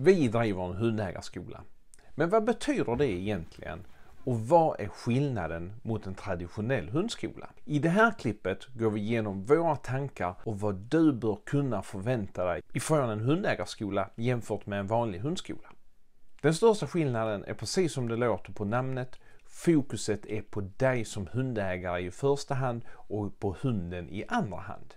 Vi driver en hundägarskola. Men vad betyder det egentligen? Och vad är skillnaden mot en traditionell hundskola? I det här klippet går vi igenom våra tankar och vad du bör kunna förvänta dig ifrån en hundägarskola jämfört med en vanlig hundskola. Den största skillnaden är precis som det låter på namnet. Fokuset är på dig som hundägare i första hand och på hunden i andra hand.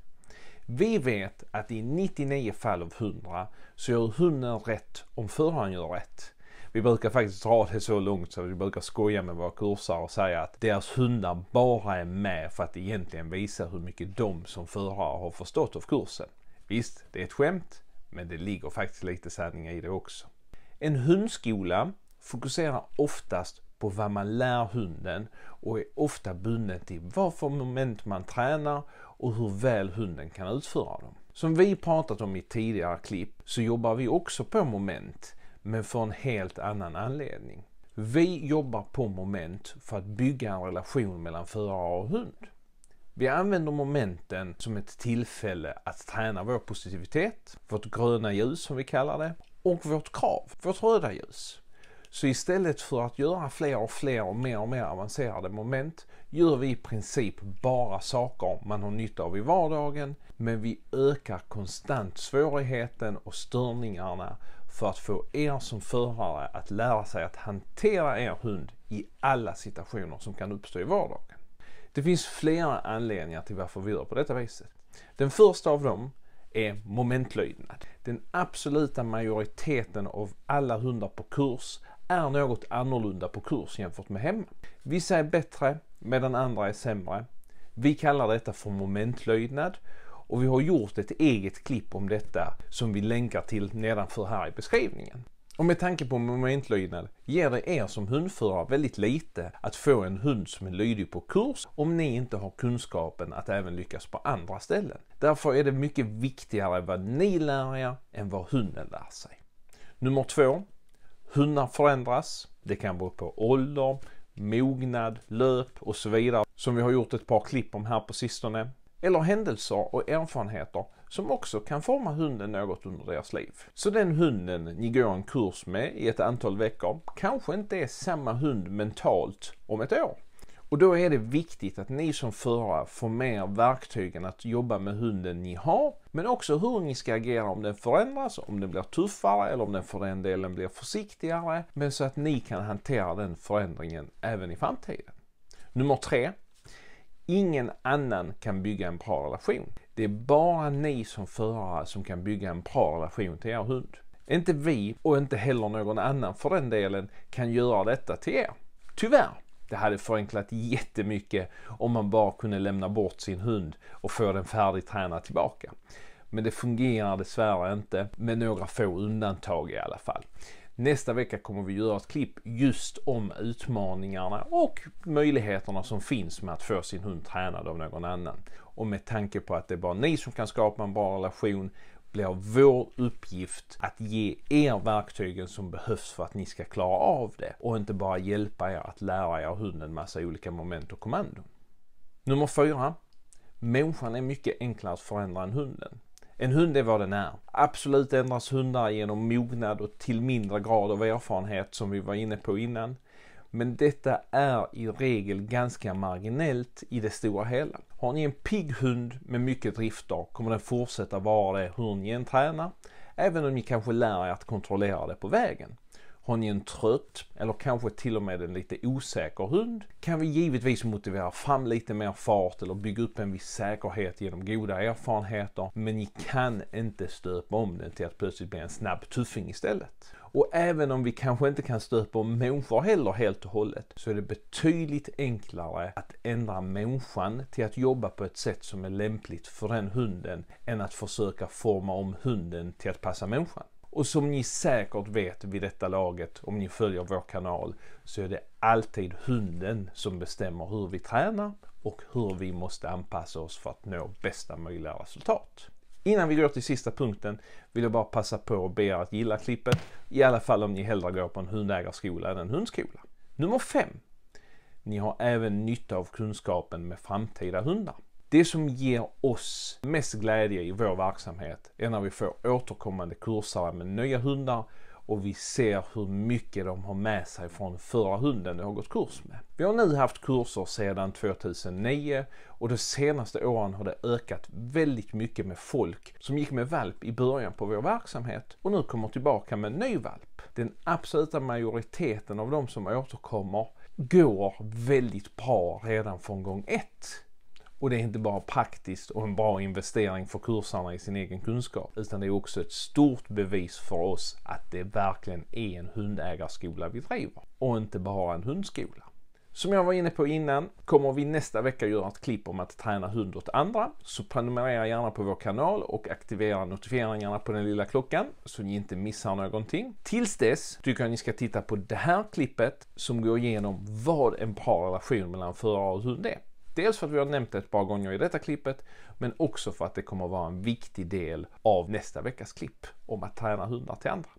Vi vet att i 99 fall av 100 så gör hunden rätt om föraren gör rätt. Vi brukar faktiskt dra det så långt så vi brukar skoja med våra kursare och säga att deras hundar bara är med för att egentligen visa hur mycket de som förare har förstått av kursen. Visst, det är ett skämt, men det ligger faktiskt lite sanning i det också. En hundskola fokuserar oftast på vad man lär hunden och är ofta bunden till vad för moment man tränar och hur väl hunden kan utföra dem. Som vi pratat om i tidigare klipp så jobbar vi också på moment men för en helt annan anledning. Vi jobbar på moment för att bygga en relation mellan förare och hund. Vi använder momenten som ett tillfälle att träna vår positivitet, vårt gröna ljus som vi kallar det, och vårt krav, vårt röda ljus. Så istället för att göra fler och fler och mer och mer avancerade moment gör vi i princip bara saker man har nytta av i vardagen men vi ökar konstant svårigheten och störningarna för att få er som förare att lära sig att hantera er hund i alla situationer som kan uppstå i vardagen. Det finns flera anledningar till varför vi gör på detta viset. Den första av dem är momentlydnad. Den absoluta majoriteten av alla hundar på kurs är något annorlunda på kurs jämfört med hemma. Vissa är bättre medan andra är sämre. Vi kallar detta för momentlöjdnad och vi har gjort ett eget klipp om detta som vi länkar till nedanför här i beskrivningen. Och med tanke på momentlydnad ger det er som hundförare väldigt lite att få en hund som är lydig på kurs om ni inte har kunskapen att även lyckas på andra ställen. Därför är det mycket viktigare vad ni lär er än vad hunden lär sig. Nummer två, Hundar förändras. Det kan bero på ålder, mognad, löp och så vidare. Som vi har gjort ett par klipp om här på sistone. Eller händelser och erfarenheter som också kan forma hunden något under deras liv. Så den hunden ni går en kurs med i ett antal veckor kanske inte är samma hund mentalt om ett år. Och då är det viktigt att ni som förare får med er verktygen att jobba med hunden ni har, men också hur ni ska agera om den förändras, om den blir tuffare eller om den för den delen blir försiktigare, men så att ni kan hantera den förändringen även i framtiden. Nummer tre. Ingen annan kan bygga en bra relation. Det är bara ni som förare som kan bygga en bra relation till er hund. Inte vi och inte heller någon annan för den delen kan göra detta till er. Tyvärr. Det hade förenklat jättemycket om man bara kunde lämna bort sin hund och få den färdigtränad tillbaka. Men det fungerar dessvärre inte, med några få undantag i alla fall. Nästa vecka kommer vi göra ett klipp just om utmaningarna och möjligheterna som finns med att få sin hund tränad av någon annan. Och med tanke på att det är bara ni som kan skapa en bra relation blir vår uppgift att ge er verktygen som behövs för att ni ska klara av det och inte bara hjälpa er att lära er hunden massa olika moment och kommandon. Nummer fyra. Människan är mycket enklare att förändra än hunden. En hund är vad den är. Absolut ändras hundar genom mognad och till mindre grad av erfarenhet som vi var inne på innan. Men detta är i regel ganska marginellt i det stora hela. Har ni en pigg hund med mycket drifter kommer den fortsätta vara det hur ni än tränar. Även om ni kanske lär er att kontrollera det på vägen. Har ni en trött eller kanske till och med en lite osäker hund kan vi givetvis motivera fram lite mer fart eller bygga upp en viss säkerhet genom goda erfarenheter. Men ni kan inte stöpa om den till att plötsligt bli en snabb tuffing istället. Och även om vi kanske inte kan stöpa om människor heller helt och hållet så är det betydligt enklare att ändra människan till att jobba på ett sätt som är lämpligt för den hunden än att försöka forma om hunden till att passa människan. Och som ni säkert vet vid detta laget om ni följer vår kanal så är det alltid hunden som bestämmer hur vi tränar och hur vi måste anpassa oss för att nå bästa möjliga resultat. Innan vi går till sista punkten vill jag bara passa på att be er att gilla klippet, i alla fall om ni hellre går på en hundägarskola än en hundskola. Nummer 5. Ni har även nytta av kunskapen med framtida hundar det som ger oss mest glädje i vår verksamhet är när vi får återkommande kursare med nya hundar och vi ser hur mycket de har med sig från förra hunden de har gått kurs med. Vi har nu haft kurser sedan 2009 och de senaste åren har det ökat väldigt mycket med folk som gick med valp i början på vår verksamhet och nu kommer tillbaka med ny valp. Den absoluta majoriteten av de som återkommer går väldigt bra redan från gång ett. Och det är inte bara praktiskt och en bra investering för kursarna i sin egen kunskap, utan det är också ett stort bevis för oss att det verkligen är en hundägarskola vi driver och inte bara en hundskola. Som jag var inne på innan kommer vi nästa vecka göra ett klipp om att träna hund åt andra. Så prenumerera gärna på vår kanal och aktivera notifieringarna på den lilla klockan så ni inte missar någonting. Tills dess tycker jag ni ska titta på det här klippet som går igenom vad en bra relation mellan förare och hund är. Dels för att vi har nämnt det ett par gånger i detta klippet, men också för att det kommer vara en viktig del av nästa veckas klipp om att träna hundar till andra.